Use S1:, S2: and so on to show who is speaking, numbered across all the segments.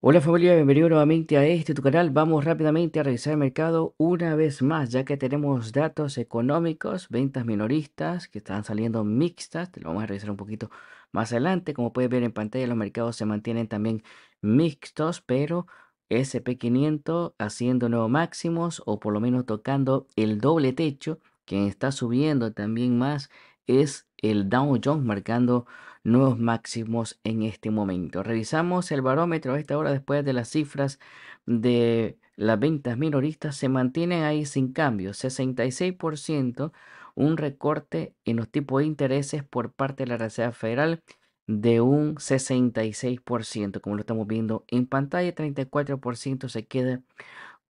S1: Hola familia, bienvenido nuevamente a este tu canal. Vamos rápidamente a revisar el mercado una vez más, ya que tenemos datos económicos, ventas minoristas que están saliendo mixtas. Te lo vamos a revisar un poquito más adelante. Como puedes ver en pantalla, los mercados se mantienen también mixtos, pero SP500 haciendo nuevos máximos o por lo menos tocando el doble techo. Quien está subiendo también más es el Dow Jones, marcando nuevos máximos en este momento. Revisamos el barómetro a esta hora después de las cifras de las ventas minoristas. Se mantienen ahí sin cambio, 66%, un recorte en los tipos de intereses por parte de la Reserva Federal de un 66%, como lo estamos viendo en pantalla, 34% se queda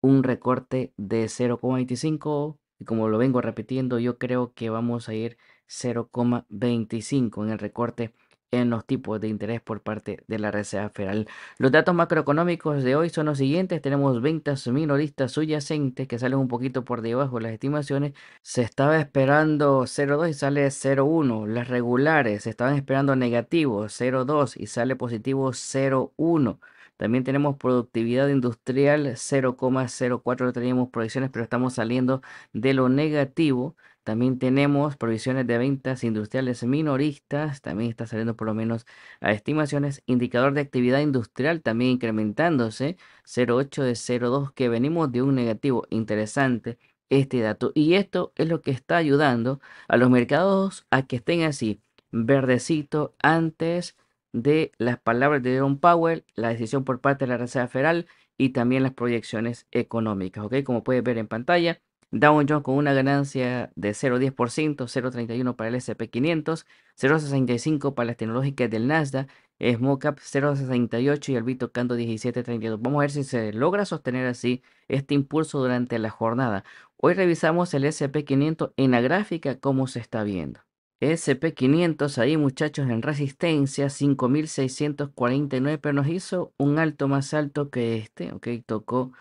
S1: un recorte de 0,25 y como lo vengo repitiendo, yo creo que vamos a ir 0,25 en el recorte en los tipos de interés por parte de la Reserva Federal. Los datos macroeconómicos de hoy son los siguientes. Tenemos ventas minoristas subyacentes que salen un poquito por debajo de las estimaciones. Se estaba esperando 0,2 y sale 0,1. Las regulares se estaban esperando negativo 0,2 y sale positivo 0,1. También tenemos productividad industrial 0,04, no teníamos proyecciones, pero estamos saliendo de lo negativo. También tenemos provisiones de ventas industriales minoristas, también está saliendo por lo menos a estimaciones. Indicador de actividad industrial también incrementándose, 0,8 de 0,2, que venimos de un negativo interesante este dato. Y esto es lo que está ayudando a los mercados a que estén así, verdecito, antes de las palabras de Jerome Powell, la decisión por parte de la Reserva Federal y también las proyecciones económicas. ¿ok? Como puedes ver en pantalla, Dow Jones con una ganancia de 0,10%, 0,31 para el SP500, 0,65 para las tecnológicas del Nasdaq, Smoke 0,68 y el Bit tocando 17,32. Vamos a ver si se logra sostener así este impulso durante la jornada. Hoy revisamos el SP500 en la gráfica cómo se está viendo. SP500 ahí muchachos en resistencia 5649 pero nos hizo un alto más alto que este, ok, tocó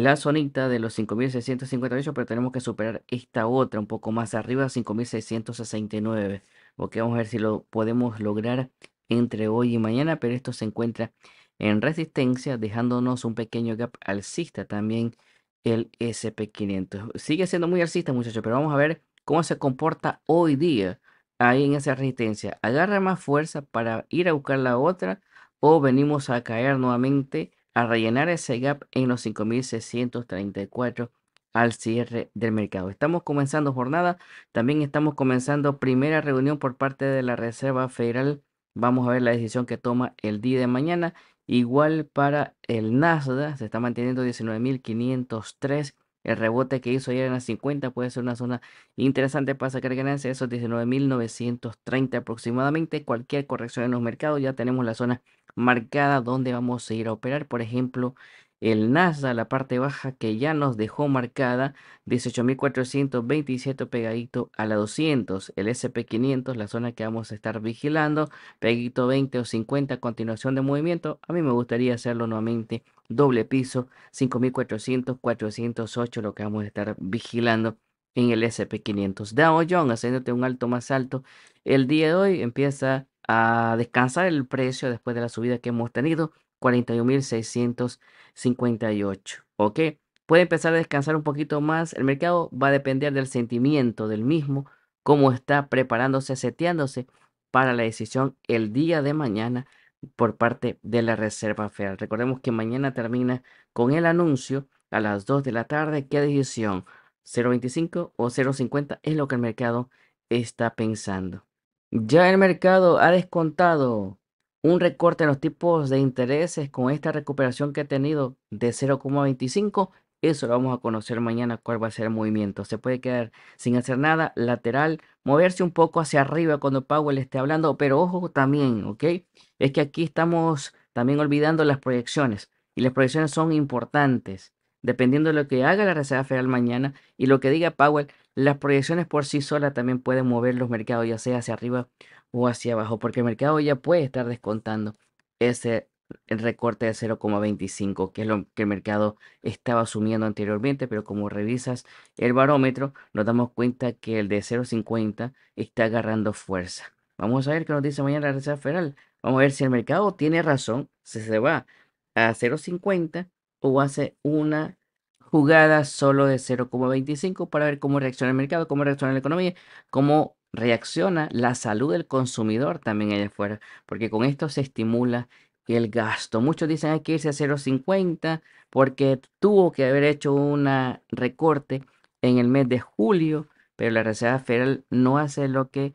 S1: la zonita de los 5.658, pero tenemos que superar esta otra un poco más arriba, 5.669. Ok, vamos a ver si lo podemos lograr entre hoy y mañana, pero esto se encuentra en resistencia, dejándonos un pequeño gap alcista también el SP500. Sigue siendo muy alcista, muchachos, pero vamos a ver cómo se comporta hoy día ahí en esa resistencia. Agarra más fuerza para ir a buscar la otra o venimos a caer nuevamente a rellenar ese gap en los 5.634 al cierre del mercado. Estamos comenzando jornada, también estamos comenzando primera reunión por parte de la Reserva Federal. Vamos a ver la decisión que toma el día de mañana. Igual para el Nasdaq, se está manteniendo 19.503. El rebote que hizo ayer en las 50 puede ser una zona interesante para sacar ganancias, esos 19.930 aproximadamente. Cualquier corrección en los mercados, ya tenemos la zona marcada dónde vamos a ir a operar. Por ejemplo, el NASA, la parte baja que ya nos dejó marcada, 18.427 pegadito a la 200. El SP500, la zona que vamos a estar vigilando, pegadito 20 o 50, continuación de movimiento. A mí me gustaría hacerlo nuevamente, doble piso, 5.400, 408, lo que vamos a estar vigilando en el SP500. Dow Jones, haciéndote un alto más alto. El día de hoy empieza a descansar el precio después de la subida que hemos tenido, 41.658. ¿Ok? Puede empezar a descansar un poquito más. El mercado va a depender del sentimiento del mismo, cómo está preparándose, seteándose para la decisión el día de mañana por parte de la Reserva Federal. Recordemos que mañana termina con el anuncio a las 2 de la tarde qué decisión 0.25 o 0.50 es lo que el mercado está pensando. Ya el mercado ha descontado un recorte en los tipos de intereses con esta recuperación que ha tenido de 0,25. Eso lo vamos a conocer mañana cuál va a ser el movimiento. Se puede quedar sin hacer nada, lateral, moverse un poco hacia arriba cuando Powell esté hablando, pero ojo también, ¿ok? Es que aquí estamos también olvidando las proyecciones y las proyecciones son importantes. Dependiendo de lo que haga la Reserva Federal mañana y lo que diga Powell, las proyecciones por sí solas también pueden mover los mercados, ya sea hacia arriba o hacia abajo, porque el mercado ya puede estar descontando ese recorte de 0,25, que es lo que el mercado estaba asumiendo anteriormente, pero como revisas el barómetro, nos damos cuenta que el de 0,50 está agarrando fuerza. Vamos a ver qué nos dice mañana la Reserva Federal. Vamos a ver si el mercado tiene razón, si se va a 0,50 o hace una jugada solo de 0,25 para ver cómo reacciona el mercado, cómo reacciona la economía, cómo reacciona la salud del consumidor también allá afuera, porque con esto se estimula el gasto. Muchos dicen hay que irse a 0,50 porque tuvo que haber hecho un recorte en el mes de julio, pero la Reserva Federal no hace lo que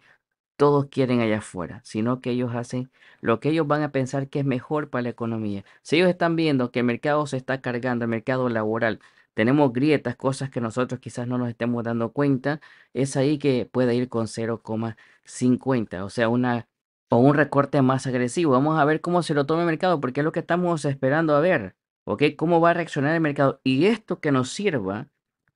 S1: todos quieren allá afuera, sino que ellos hacen lo que ellos van a pensar que es mejor para la economía. Si ellos están viendo que el mercado se está cargando, el mercado laboral, tenemos grietas, cosas que nosotros quizás no nos estemos dando cuenta, es ahí que puede ir con 0,50, o sea, una o un recorte más agresivo. Vamos a ver cómo se lo toma el mercado, porque es lo que estamos esperando a ver, ¿ok? ¿Cómo va a reaccionar el mercado? Y esto que nos sirva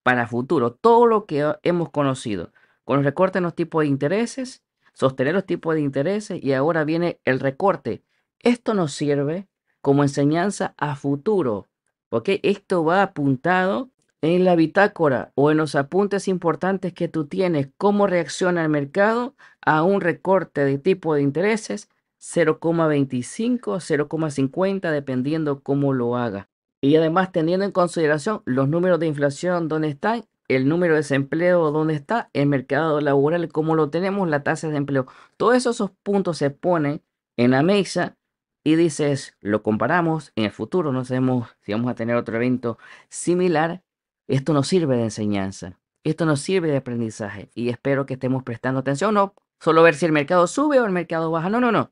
S1: para futuro, todo lo que hemos conocido, con los recortes en los tipos de intereses, sostener los tipos de intereses y ahora viene el recorte. Esto nos sirve como enseñanza a futuro, porque esto va apuntado en la bitácora o en los apuntes importantes que tú tienes, cómo reacciona el mercado a un recorte de tipo de intereses 0,25, 0,50, dependiendo cómo lo haga. Y además teniendo en consideración los números de inflación donde están el número de desempleo, dónde está, el mercado laboral, cómo lo tenemos, la tasa de empleo. Todos esos, puntos se ponen en la mesa y dices, lo comparamos, en el futuro no sabemos si vamos a tener otro evento similar. Esto nos sirve de enseñanza, esto nos sirve de aprendizaje y espero que estemos prestando atención, no solo ver si el mercado sube o el mercado baja, no, no, no.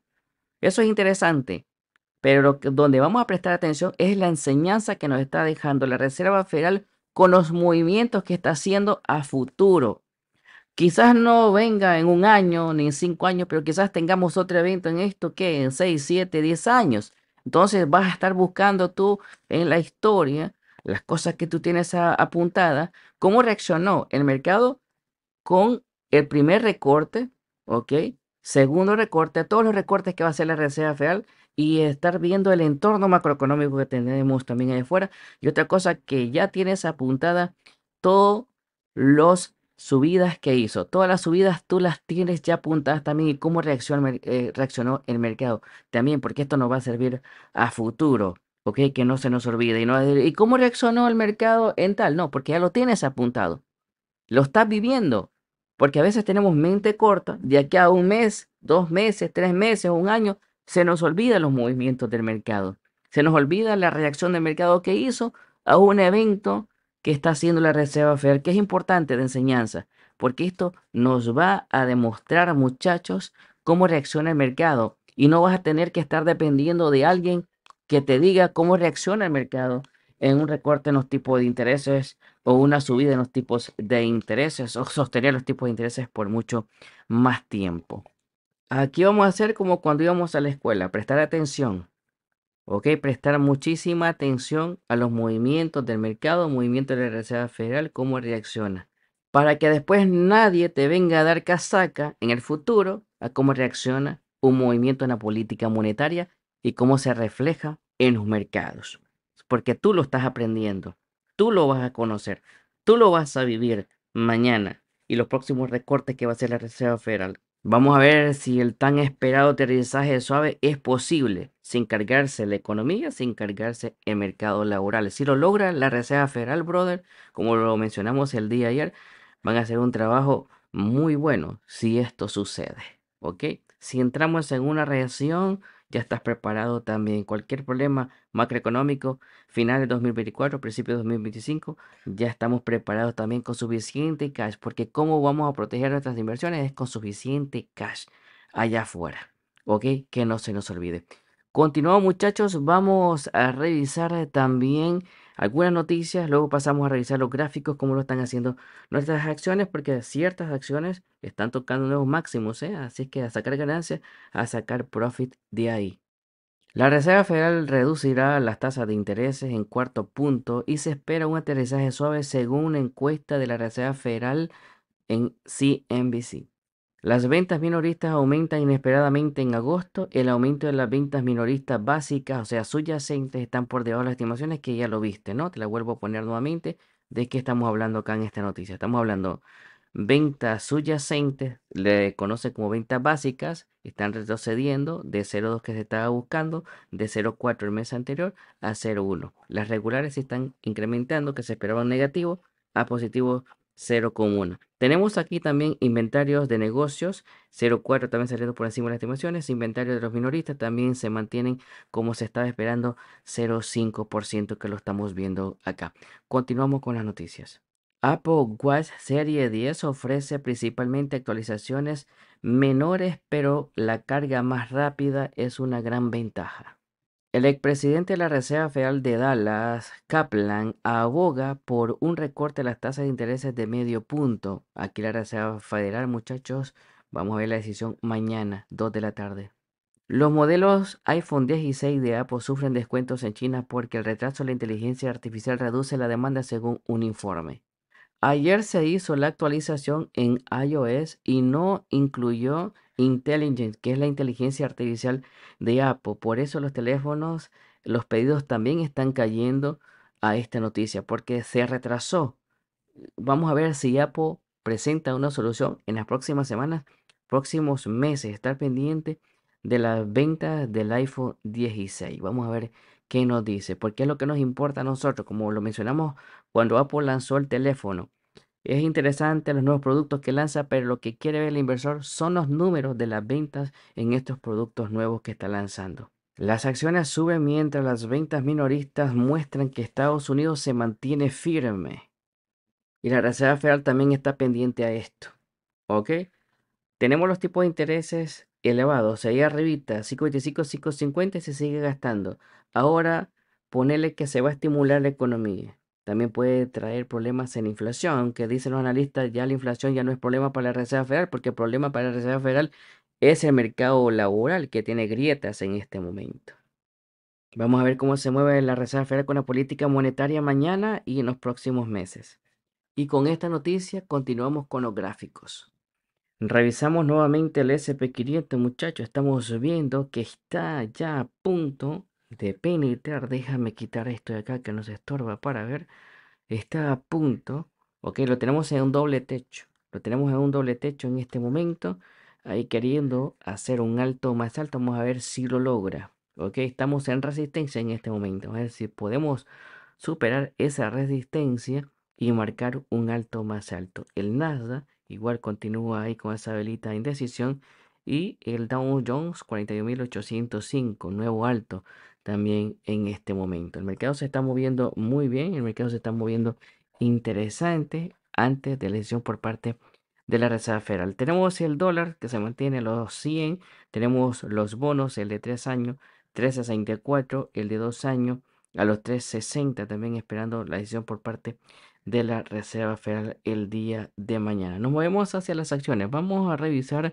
S1: Eso es interesante, pero donde vamos a prestar atención es la enseñanza que nos está dejando la Reserva Federal con los movimientos que está haciendo a futuro. Quizás no venga en un año ni en cinco años, pero quizás tengamos otro evento en esto que en seis, siete, diez años. Entonces vas a estar buscando tú en la historia las cosas que tú tienes apuntadas, cómo reaccionó el mercado con el primer recorte, ¿ok? Segundo recorte, todos los recortes que va a hacer la Reserva Federal y estar viendo el entorno macroeconómico que tenemos también ahí afuera. Y otra cosa que ya tienes apuntada, todas las subidas que hizo, todas las subidas tú las tienes ya apuntadas también y cómo eh, reaccionó, el mercado también, porque esto nos va a servir a futuro. ok, que no se nos olvide. Y, ¿Y cómo reaccionó el mercado en tal? No, porque ya lo tienes apuntado. Lo estás viviendo. Porque a veces tenemos mente corta. De aquí a un mes, dos meses, tres meses, un año, se nos olvidan los movimientos del mercado, se nos olvida la reacción del mercado que hizo a un evento que está haciendo la Reserva Federal, que es importante de enseñanza, porque esto nos va a demostrar, muchachos, cómo reacciona el mercado y no vas a tener que estar dependiendo de alguien que te diga cómo reacciona el mercado en un recorte en los tipos de intereses o una subida en los tipos de intereses o sostener los tipos de intereses por mucho más tiempo. Aquí vamos a hacer como cuando íbamos a la escuela, prestar atención. ¿Ok? Prestar muchísima atención a los movimientos del mercado, movimientos de la Reserva Federal, cómo reacciona. Para que después nadie te venga a dar casaca en el futuro a cómo reacciona un movimiento en la política monetaria y cómo se refleja en los mercados. Porque tú lo estás aprendiendo, tú lo vas a conocer, tú lo vas a vivir mañana y los próximos recortes que va a hacer la Reserva Federal Vamos a ver si el tan esperado aterrizaje suave es posible sin cargarse la economía, sin cargarse el mercado laboral. Si lo logra la Reserva Federal, brother, como lo mencionamos el día ayer, van a hacer un trabajo muy bueno si esto sucede. ¿Ok? Si entramos en una reacción ya estás preparado también. Cualquier problema macroeconómico, final de 2024, principio de 2025, ya estamos preparados también con suficiente cash, porque cómo vamos a proteger nuestras inversiones es con suficiente cash allá afuera. ¿Ok? Que no se nos olvide. Continuamos muchachos, vamos a revisar también algunas noticias, luego pasamos a revisar los gráficos, cómo lo están haciendo nuestras acciones, porque ciertas acciones están tocando nuevos máximos, ¿eh? así que a sacar ganancias, a sacar profit de ahí. La Reserva Federal reducirá las tasas de intereses en cuarto punto y se espera un aterrizaje suave según una encuesta de la Reserva Federal en CNBC. Las ventas minoristas aumentan inesperadamente en agosto. El aumento de las ventas minoristas básicas, o sea, subyacentes, están por debajo de las estimaciones que ya lo viste, ¿no? Te la vuelvo a poner nuevamente de qué estamos hablando acá en esta noticia. Estamos hablando ventas subyacentes, le conoce como ventas básicas, están retrocediendo de 0.2 que se estaba buscando, de 0.4 el mes anterior a 0.1. Las regulares se están incrementando, que se esperaba negativo, a positivo 0,1. Tenemos aquí también inventarios de negocios, 0,4 también saliendo por encima de las estimaciones. Inventarios de los minoristas también se mantienen como se estaba esperando, 0,5% que lo estamos viendo acá. Continuamos con las noticias. Apple Watch Serie 10 ofrece principalmente actualizaciones menores, pero la carga más rápida es una gran ventaja. El expresidente de la Reserva Federal de Dallas, Kaplan, aboga por un recorte de las tasas de intereses de medio punto. Aquí la Reserva Federal, muchachos, vamos a ver la decisión mañana, 2 de la tarde. Los modelos iPhone 10 y 6 de Apple sufren descuentos en China porque el retraso de la inteligencia artificial reduce la demanda según un informe. Ayer se hizo la actualización en iOS y no incluyó Intelligence, que es la inteligencia artificial de Apple. Por eso los teléfonos, los pedidos también están cayendo a esta noticia, porque se retrasó. Vamos a ver si Apple presenta una solución en las próximas semanas, próximos meses. Estar pendiente de las ventas del iPhone 16. Vamos a ver qué nos dice, porque es lo que nos importa a nosotros. Como lo mencionamos cuando Apple lanzó el teléfono, es interesante los nuevos productos que lanza, pero lo que quiere ver el inversor son los números de las ventas en estos productos nuevos que está lanzando. Las acciones suben mientras las ventas minoristas muestran que Estados Unidos se mantiene firme. Y la Reserva Federal también está pendiente a esto. ¿Ok? Tenemos los tipos de intereses elevados. Ahí arribita, 5.25, 550 y se sigue gastando. Ahora, ponele que se va a estimular la economía. También puede traer problemas en inflación, aunque dicen los analistas ya la inflación ya no es problema para la Reserva Federal, porque el problema para la Reserva Federal es el mercado laboral que tiene grietas en este momento. Vamos a ver cómo se mueve la Reserva Federal con la política monetaria mañana y en los próximos meses. Y con esta noticia continuamos con los gráficos. Revisamos nuevamente el SP500, muchachos. Estamos viendo que está ya a punto de penetrar, déjame quitar esto de acá que nos estorba para ver, está a punto, ok, lo tenemos en un doble techo, lo tenemos en un doble techo en este momento, ahí queriendo hacer un alto más alto, vamos a ver si lo logra, ok, estamos en resistencia en este momento, a ver si podemos superar esa resistencia y marcar un alto más alto, el Nasdaq igual continúa ahí con esa velita de indecisión, y el Dow Jones 41.805, nuevo alto también en este momento. El mercado se está moviendo muy bien, el mercado se está moviendo interesante antes de la decisión por parte de la Reserva Federal. Tenemos el dólar que se mantiene a los 100, tenemos los bonos, el de 3 años, 3.64, el de 2 años a los 3.60, también esperando la decisión por parte de la Reserva Federal el día de mañana. Nos movemos hacia las acciones. Vamos a revisar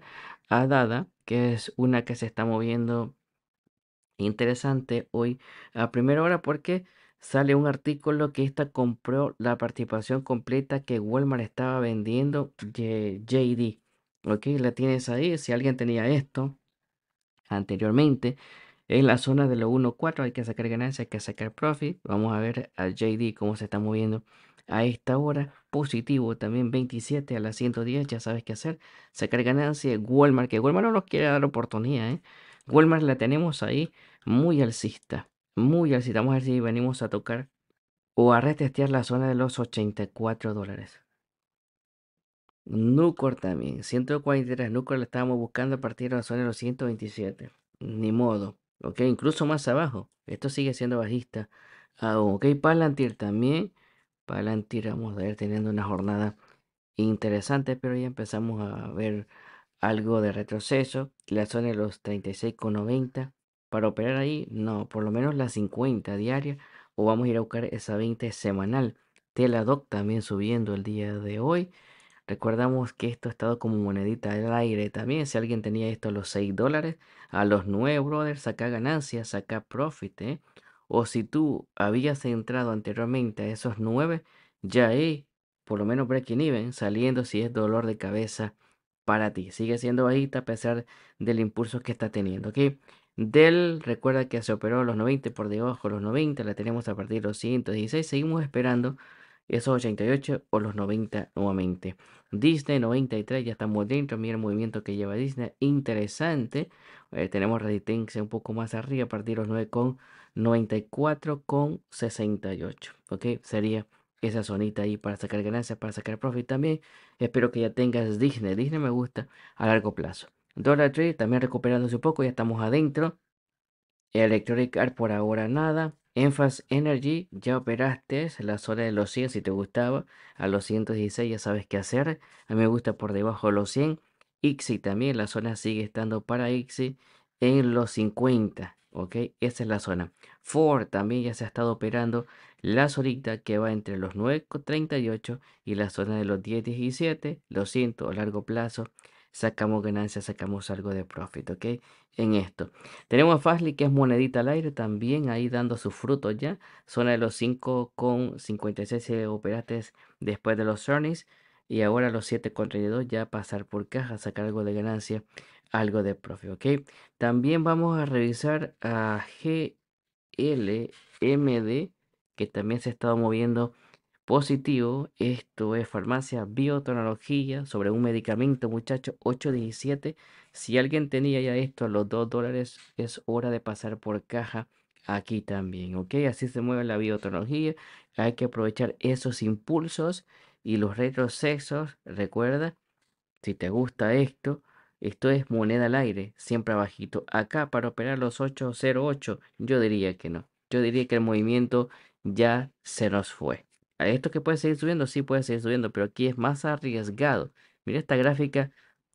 S1: a Dada, que es una que se está moviendo interesante hoy a primera hora porque sale un artículo que esta compró la participación completa que Walmart estaba vendiendo de JD. Ok, la tienes ahí. Si alguien tenía esto anteriormente en la zona de los 1.4, hay que sacar ganancias, hay que sacar profit. Vamos a ver a JD cómo se está moviendo a esta hora. Positivo también 27 a las 110, ya sabes qué hacer. Sacar ganancia. Walmart, que Walmart no nos quiere dar oportunidad. ¿eh? Walmart la tenemos ahí muy alcista, muy alcista. Vamos a ver si venimos a tocar o a retestear la zona de los 84 dólares. Nucor también, 143. núcleo la estábamos buscando a partir de la zona de los 127. Ni modo, ok, incluso más abajo. Esto sigue siendo bajista. Ah, ok, Palantir también. Palantir vamos a ver, teniendo una jornada interesante, pero ya empezamos a ver algo de retroceso. La zona de los 36,90 para operar ahí, no, por lo menos la 50 diarias o vamos a ir a buscar esa 20 semanal. Teladoc también subiendo el día de hoy. Recordamos que esto ha estado como monedita al aire también. Si alguien tenía esto a los 6 dólares, a los 9, brothers saca ganancias, saca profit. ¿eh? O si tú habías entrado anteriormente a esos 9, ya ahí, por lo menos breaking even, saliendo si es dolor de cabeza para ti. Sigue siendo bajita a pesar del impulso que está teniendo. ¿ok? Dell, recuerda que se operó los 90 por debajo, los 90 la tenemos a partir de los 116, seguimos esperando esos 88 o los 90 nuevamente. Disney 93, ya estamos dentro, mira el movimiento que lleva Disney, interesante. Eh, tenemos resistencia un poco más arriba a partir de los 9 con 94 con 68. Ok, sería esa zonita ahí para sacar ganancias, para sacar profit también. Espero que ya tengas Disney. Disney me gusta a largo plazo. Dollar Tree también recuperándose un poco, ya estamos adentro. Electric Art por ahora nada. Enfas Energy, ya operaste la zona de los 100 si te gustaba. A los 116 ya sabes qué hacer. A mí me gusta por debajo de los 100. Ixi también, la zona sigue estando para Ixi en los 50. ¿Ok? Esa es la zona. Ford también ya se ha estado operando la solita que va entre los 9,38 y la zona de los 10,17. Lo siento, a largo plazo sacamos ganancias, sacamos algo de profit, ¿ok? En esto. Tenemos a Fastly que es monedita al aire, también ahí dando sus frutos ya. Zona de los 5,56 eh, operates después de los earnings. Y ahora los 7,32 ya pasar por caja, sacar algo de ganancia, algo de profit, ¿ok? También vamos a revisar a GLMD, que también se ha estado moviendo positivo. Esto es farmacia biotonología sobre un medicamento, muchachos, 817. Si alguien tenía ya esto a los 2 dólares, es hora de pasar por caja aquí también, ¿ok? Así se mueve la biotonología. Hay que aprovechar esos impulsos y los retrocesos. Recuerda, si te gusta esto, esto es moneda al aire, siempre abajito. Acá para operar los 808, yo diría que no. Yo diría que el movimiento ya se nos fue esto que puede seguir subiendo? Sí, puede seguir subiendo, pero aquí es más arriesgado. Mira esta gráfica,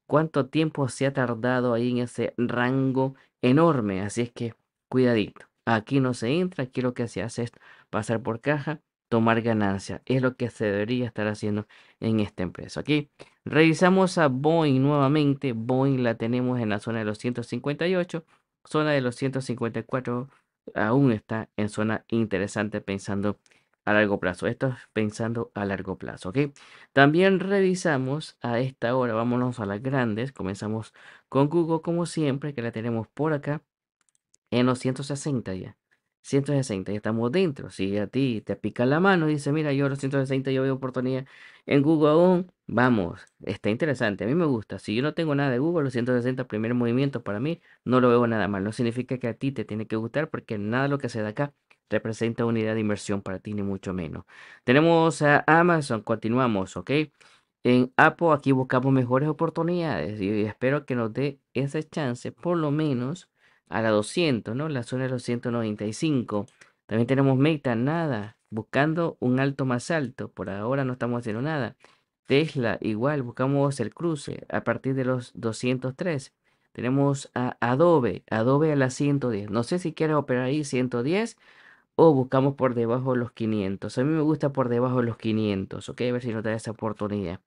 S1: cuánto tiempo se ha tardado ahí en ese rango enorme. Así es que cuidadito. Aquí no se entra, aquí lo que se hace es pasar por caja, tomar ganancia. Es lo que se debería estar haciendo en esta empresa. Aquí revisamos a Boeing nuevamente. Boeing la tenemos en la zona de los 158, zona de los 154. Aún está en zona interesante pensando a largo plazo. Esto es pensando a largo plazo, ¿ok? También revisamos a esta hora, vámonos a las grandes. Comenzamos con Google, como siempre, que la tenemos por acá en los 160 ya. 160, ya estamos dentro. Si a ti te pica la mano y dice, mira, yo los 160, yo veo oportunidad en Google aún, vamos, está interesante, a mí me gusta. Si yo no tengo nada de Google, los 160 primer movimiento para mí, no lo veo nada mal. No significa que a ti te tiene que gustar porque nada de lo que se da acá representa unidad de inversión para ti, ni mucho menos. Tenemos a Amazon, continuamos, ¿ok? En Apple aquí buscamos mejores oportunidades y espero que nos dé esa chance por lo menos a la 200, ¿no? La zona de los 195. También tenemos Meta, nada, buscando un alto más alto. Por ahora no estamos haciendo nada. Tesla, igual, buscamos el cruce a partir de los 203. Tenemos a Adobe, Adobe a la 110. No sé si quieres operar ahí 110 o buscamos por debajo de los 500. A mí me gusta por debajo de los 500, ok, a ver si nos da esa oportunidad.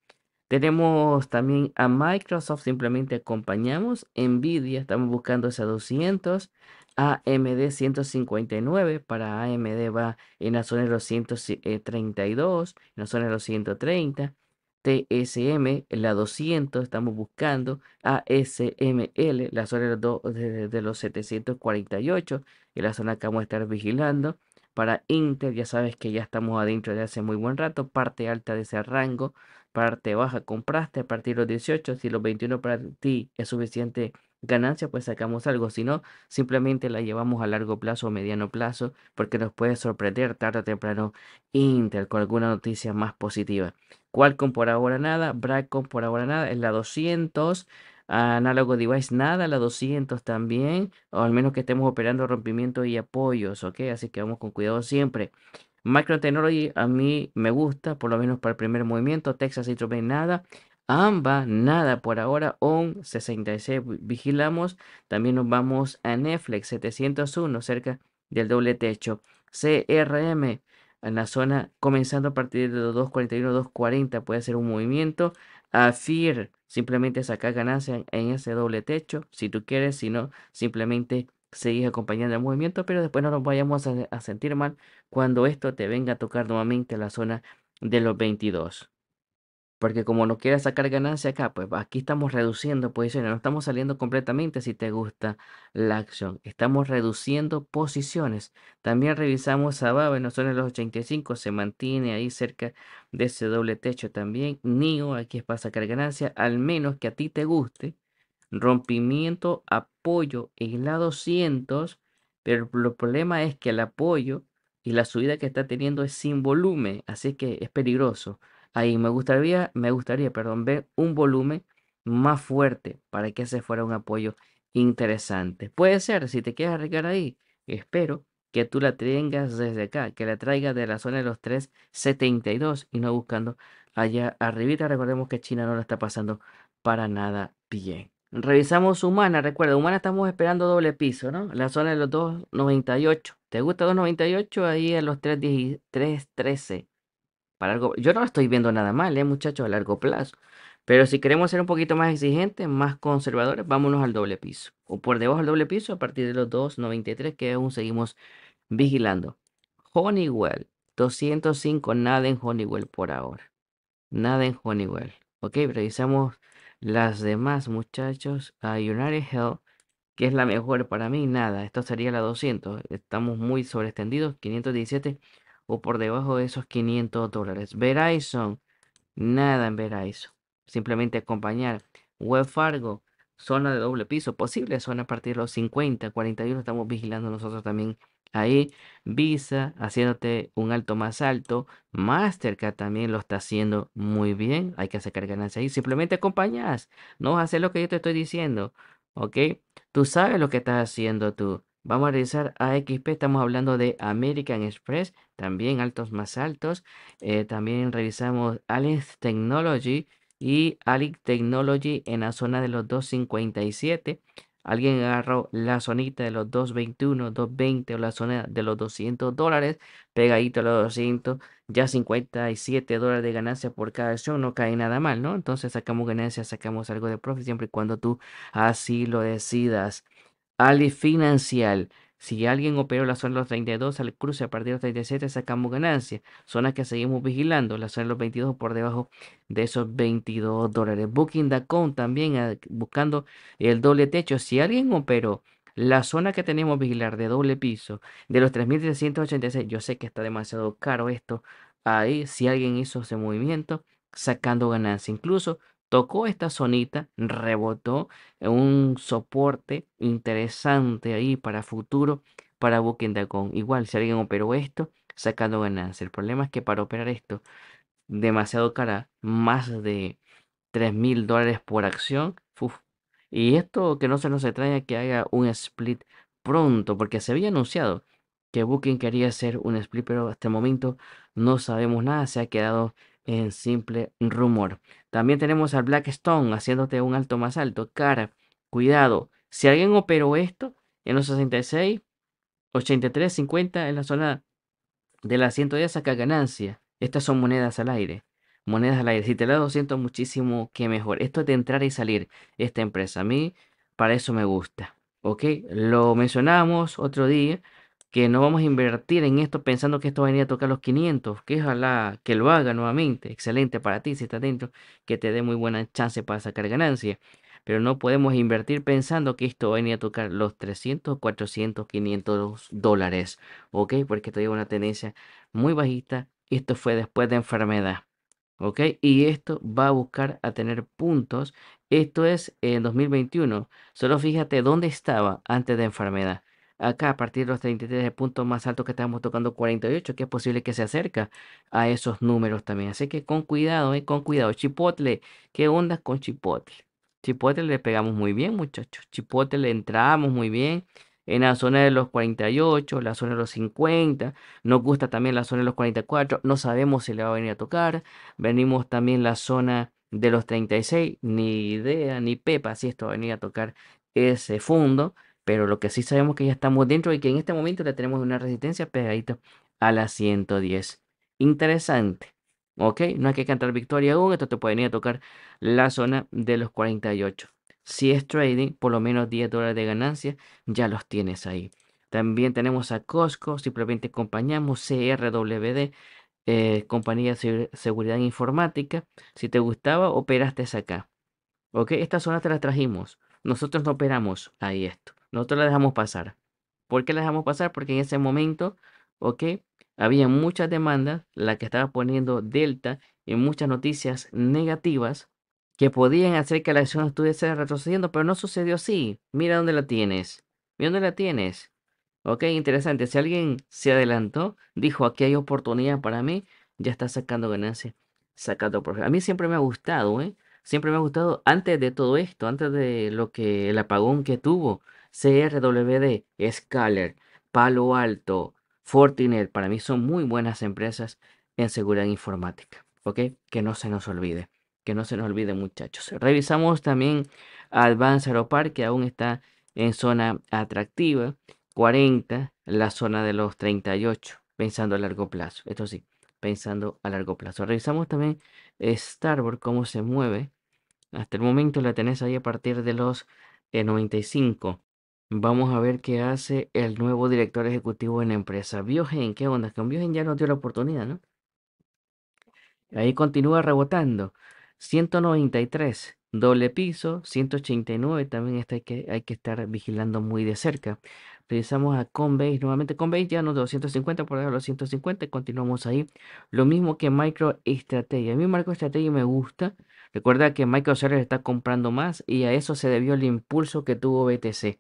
S1: Tenemos también a Microsoft, simplemente acompañamos. Nvidia, estamos buscando esa 200. AMD 159, para AMD va en la zona de los 132, en la zona de los 130. TSM, la 200, estamos buscando ASML, la zona de, los 748, y la zona que vamos a estar vigilando. Para Inter, ya sabes que ya estamos adentro de hace muy buen rato, parte alta de ese rango, parte baja compraste a partir de los 18, si los 21 para ti es suficiente ganancia, pues sacamos algo, si no, simplemente la llevamos a largo plazo o mediano plazo, porque nos puede sorprender tarde o temprano Intel con alguna noticia más positiva. Qualcomm por ahora nada, Broadcom por ahora nada, en la 200. Análogo device nada, la 200 también, o al menos que estemos operando rompimiento y apoyos, ¿ok? Así que vamos con cuidado siempre. Micro Technology a mí me gusta, por lo menos para el primer movimiento. Texas Instruments nada. AMBA, nada por ahora, ON 66 vigilamos. También nos vamos a Netflix 701, cerca del doble techo. CRM en la zona, comenzando a partir de los 241, 240, puede ser un movimiento. AFIR, simplemente sacar ganancia en ese doble techo, si tú quieres, si no, simplemente seguís acompañando el movimiento, pero después no nos vayamos a, sentir mal cuando esto te venga a tocar nuevamente la zona de los 22. Porque como no quieres sacar ganancia acá, pues aquí estamos reduciendo posiciones. No estamos saliendo completamente si te gusta la acción. Estamos reduciendo posiciones. También revisamos a son en los los 85. Se mantiene ahí cerca de ese doble techo también. NIO, aquí es para sacar ganancia. Al menos que a ti te guste. Rompimiento, apoyo en la 200. Pero el problema es que el apoyo y la subida que está teniendo es sin volumen. Así que es peligroso ahí. Me gustaría, me gustaría, perdón, ver un volumen más fuerte para que ese fuera un apoyo interesante. Puede ser, si te quieres arriesgar ahí, espero que tú la tengas desde acá, que la traiga de la zona de los 372 y no buscando allá arribita. Recordemos que China no la está pasando para nada bien. Revisamos Humana, recuerda, Humana estamos esperando doble piso, ¿no? La zona de los 298. ¿Te gusta 298? Ahí en los 313 largo Yo no estoy viendo nada mal, ¿eh, muchachos? A largo plazo. Pero si queremos ser un poquito más exigentes, más conservadores, vámonos al doble piso. O por debajo del doble piso a partir de los 2.93 que aún seguimos vigilando. Honeywell, 205, nada en Honeywell por ahora. Nada en Honeywell. Ok, revisamos las demás muchachos. A United Health, que es la mejor para mí, nada. Esto sería la 200. Estamos muy sobreestendidos 517 o por debajo de esos 500 dólares. Verizon, nada en Verizon. Simplemente acompañar. Web Fargo, zona de doble piso, posible zona a partir de los 50, 41, estamos vigilando nosotros también ahí. Visa, haciéndote un alto más alto. Mastercard también lo está haciendo muy bien. Hay que sacar ganancias ahí. Simplemente acompañas. No vas a hacer lo que yo te estoy diciendo. ¿Ok? Tú sabes lo que estás haciendo tú. Vamos a revisar a XP, estamos hablando de American Express, también altos más altos. Eh, también revisamos Alex Technology y Alice Technology en la zona de los 257. Alguien agarró la zonita de los 221, 220 o la zona de los 200 dólares, pegadito a los 200, ya 57 dólares de ganancia por cada acción, no cae nada mal, ¿no? Entonces sacamos ganancia, sacamos algo de profit siempre y cuando tú así lo decidas. Ali Financial. Si alguien operó la zona de los 32 al cruce a partir de los 37, sacamos ganancias, zonas que seguimos vigilando, la zona de los 22 por debajo de esos 22 dólares. Booking.com también ah, buscando el doble techo. Si alguien operó la zona que tenemos vigilar de doble piso de los 3.386, yo sé que está demasiado caro esto. Ahí, si alguien hizo ese movimiento, sacando ganancia. Incluso tocó esta zonita, rebotó un soporte interesante ahí para futuro, para Booking Dacon. Igual, si alguien operó esto, sacando ganancia. El problema es que para operar esto, demasiado cara, más de 3 mil dólares por acción. Y esto que no se nos extraña que haga un split pronto, porque se había anunciado que Booking quería hacer un split, pero hasta el momento no sabemos nada, se ha quedado en simple rumor. También tenemos al Blackstone haciéndote un alto más alto. Cara, cuidado. Si alguien operó esto en los 66, 83, 50 en la zona de las 110 saca ganancia. Estas son monedas al aire. Monedas al aire. Si te la 200 muchísimo que mejor. Esto es de entrar y salir esta empresa. A mí para eso me gusta. ¿Ok? Lo mencionamos otro día que no vamos a invertir en esto pensando que esto va a venir a tocar los 500, que ojalá que lo haga nuevamente, excelente para ti si estás dentro, que te dé muy buena chance para sacar ganancia, pero no podemos invertir pensando que esto va a venir a tocar los 300, 400, 500 dólares, ¿ok? Porque esto lleva una tendencia muy bajista esto fue después de enfermedad. ¿ok? Y esto va a buscar a tener puntos. Esto es en 2021. Solo fíjate dónde estaba antes de enfermedad acá a partir de los 33 puntos más alto que estábamos tocando 48 que es posible que se acerque a esos números también así que con cuidado eh, con cuidado chipotle qué onda con chipotle chipotle le pegamos muy bien muchachos chipotle le entramos muy bien en la zona de los 48, la zona de los 50, nos gusta también la zona de los 44, no sabemos si le va a venir a tocar, venimos también la zona de los 36, ni idea, ni pepa si esto va a venir a tocar ese fondo, pero lo que sí sabemos que ya estamos dentro y que en este momento le tenemos una resistencia pegadita a la 110. Interesante. ¿ok? No hay que cantar victoria aún, esto te puede venir a tocar la zona de los 48. Si es trading, por lo menos 10 dólares de ganancia ya los tienes ahí. También tenemos a Costco, simplemente acompañamos CRWD, eh, compañía de seguridad informática. Si te gustaba, operaste acá. ¿Ok? Esta zona te la trajimos. Nosotros no operamos ahí esto. Nosotros la dejamos pasar. ¿Por qué la dejamos pasar? Porque en ese momento, ok, había muchas demandas, la que estaba poniendo Delta y muchas noticias negativas que podían hacer que la acción estuviese retrocediendo, pero no sucedió así. Mira dónde la tienes. Mira dónde la tienes. Ok, interesante. Si alguien se adelantó, dijo aquí hay oportunidad para mí, ya está sacando ganancias, sacando por A mí siempre me ha gustado, ¿eh? Siempre me ha gustado antes de todo esto, antes de lo que el apagón que tuvo CRWD, Scaler, Palo Alto, Fortinet, para mí son muy buenas empresas en seguridad informática. ¿Ok? Que no se nos olvide. Que no se nos olvide, muchachos. Revisamos también Advanced Aeropark, que aún está en zona atractiva. 40, la zona de los 38, pensando a largo plazo. Esto sí, pensando a largo plazo. Revisamos también Starboard, cómo se mueve. Hasta el momento la tenés ahí a partir de los 95. Eh, Vamos a ver qué hace el nuevo director ejecutivo en la empresa. Biogen, ¿qué onda? Con Biogen ya nos dio la oportunidad, ¿no? Ahí continúa rebotando. 193, doble piso, 189, también está, hay, que, hay que estar vigilando muy de cerca. Revisamos a Conbase, nuevamente Convey, ya nos 250 por ahí los 150, continuamos ahí. Lo mismo que MicroStrategy. A mí MicroStrategy me gusta. Recuerda que Microsoft está comprando más y a eso se debió el impulso que tuvo BTC.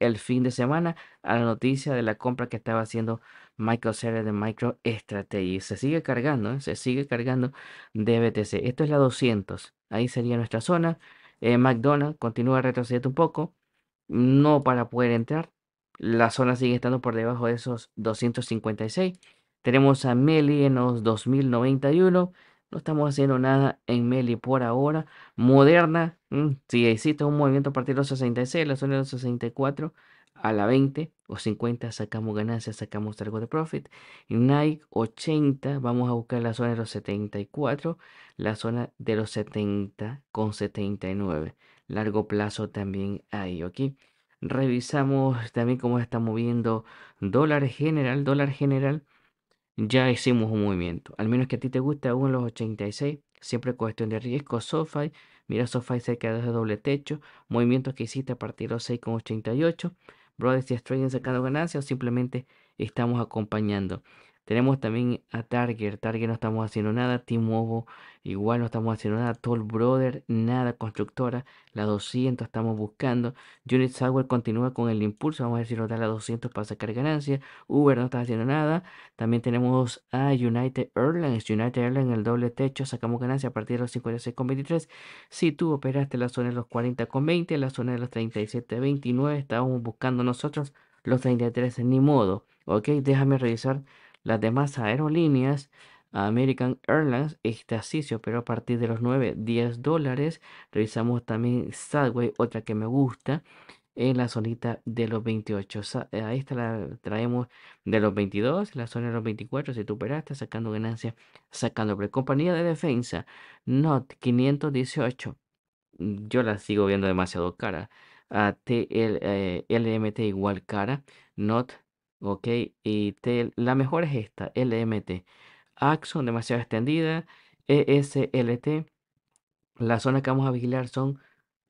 S1: El fin de semana a la noticia de la compra que estaba haciendo Microsoft de de MicroStrategy. Se sigue cargando, ¿eh? se sigue cargando de BTC. Esto es la 200. Ahí sería nuestra zona. Eh, McDonald's continúa retrocediendo un poco. No para poder entrar. La zona sigue estando por debajo de esos 256. Tenemos a Meli en los 2091. No estamos haciendo nada en Meli por ahora. Moderna, mm, si existe un movimiento a partir de los 66, la zona de los 64 a la 20 o 50 sacamos ganancias, sacamos algo de profit. Nike 80, vamos a buscar la zona de los 74, la zona de los 70 con 79. Largo plazo también ahí, ¿ok? Revisamos también cómo está moviendo dólar general, dólar general ya hicimos un movimiento. Al menos que a ti te guste, aún en los 86, siempre cuestión de riesgo. SoFi, mira SoFi cerca de doble techo, movimientos que hiciste a partir de los 6,88. Brothers y trading sacando ganancias o simplemente estamos acompañando. Tenemos también a Target. Target no estamos haciendo nada. Team mobile igual no estamos haciendo nada. Toll Brother, nada. Constructora, la 200 estamos buscando. Unit Software continúa con el impulso. Vamos a ver si nos da la 200 para sacar ganancias. Uber no está haciendo nada. También tenemos a United Airlines. United Airlines, el doble techo. Sacamos ganancia a partir de los 56,23. Si tú operaste la zona de los 40,20, la zona de los 37,29, estábamos buscando nosotros los 33. Ni modo. Ok, déjame revisar las demás aerolíneas, American Airlines, este pero a partir de los 9, 10 dólares. Revisamos también Sadway, otra que me gusta, en la zonita de los 28. Eh, ahí esta la traemos de los 22, la zona de los 24 si tú operaste, sacando ganancias, sacando. Pero compañía de defensa, NOT 518. Mm, yo la sigo viendo demasiado cara. A LMT eh, igual cara. NOT ¿ok? Y la mejor es esta, LMT. Axon demasiado extendida, ESLT. La zona que vamos a vigilar son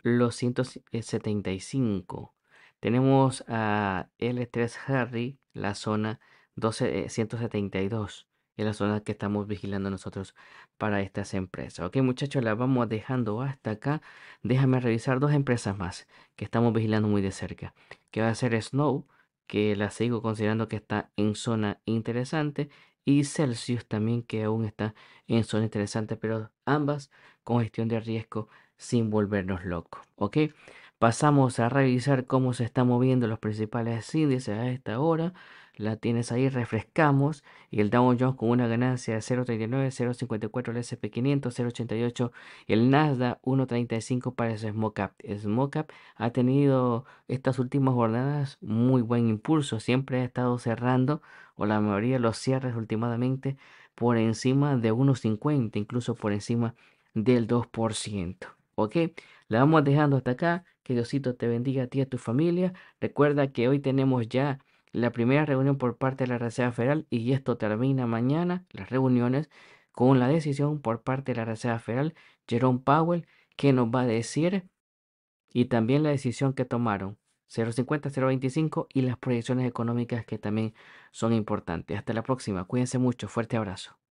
S1: los 175. Tenemos a L3 Harry, la zona eh, setenta 172. Es la zona que estamos vigilando nosotros para estas empresas. Ok, muchachos, la vamos dejando hasta acá. Déjame revisar dos empresas más que estamos vigilando muy de cerca. Que va a ser Snow que la sigo considerando que está en zona interesante, y Celsius también que aún está en zona interesante, pero ambas con gestión de riesgo sin volvernos locos. ¿ok? Pasamos a revisar cómo se están moviendo los principales índices a esta hora la tienes ahí, refrescamos y el Dow Jones con una ganancia de 0.39, 0.54 el SP500, 0.88 y el Nasdaq 1.35 para ese SmoCap. SmoCap ha tenido estas últimas jornadas muy buen impulso, siempre ha estado cerrando o la mayoría los cierres últimamente por encima de 1.50, incluso por encima del 2%. ¿Ok? La vamos dejando hasta acá. Que Diosito te bendiga a ti y a tu familia. Recuerda que hoy tenemos ya la primera reunión por parte de la Reserva Federal y esto termina mañana las reuniones con la decisión por parte de la Reserva Federal, Jerome Powell, que nos va a decir y también la decisión que tomaron 050, 025 y las proyecciones económicas que también son importantes. Hasta la próxima, cuídense mucho, fuerte abrazo.